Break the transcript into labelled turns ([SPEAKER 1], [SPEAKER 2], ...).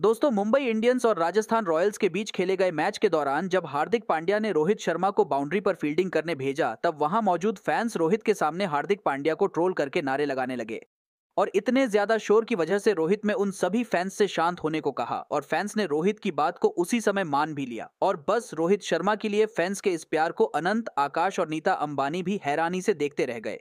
[SPEAKER 1] दोस्तों मुंबई इंडियंस और राजस्थान रॉयल्स के बीच खेले गए मैच के दौरान जब हार्दिक पांड्या ने रोहित शर्मा को बाउंड्री पर फील्डिंग करने भेजा तब वहां मौजूद फैंस रोहित के सामने हार्दिक पांड्या को ट्रोल करके नारे लगाने लगे और इतने ज्यादा शोर की वजह से रोहित ने उन सभी फैंस से शांत होने को कहा और फैंस ने रोहित की बात को उसी समय मान भी लिया और बस रोहित शर्मा के लिए फैंस के इस प्यार को अनंत आकाश और नीता अंबानी भी हैरानी से देखते रह गए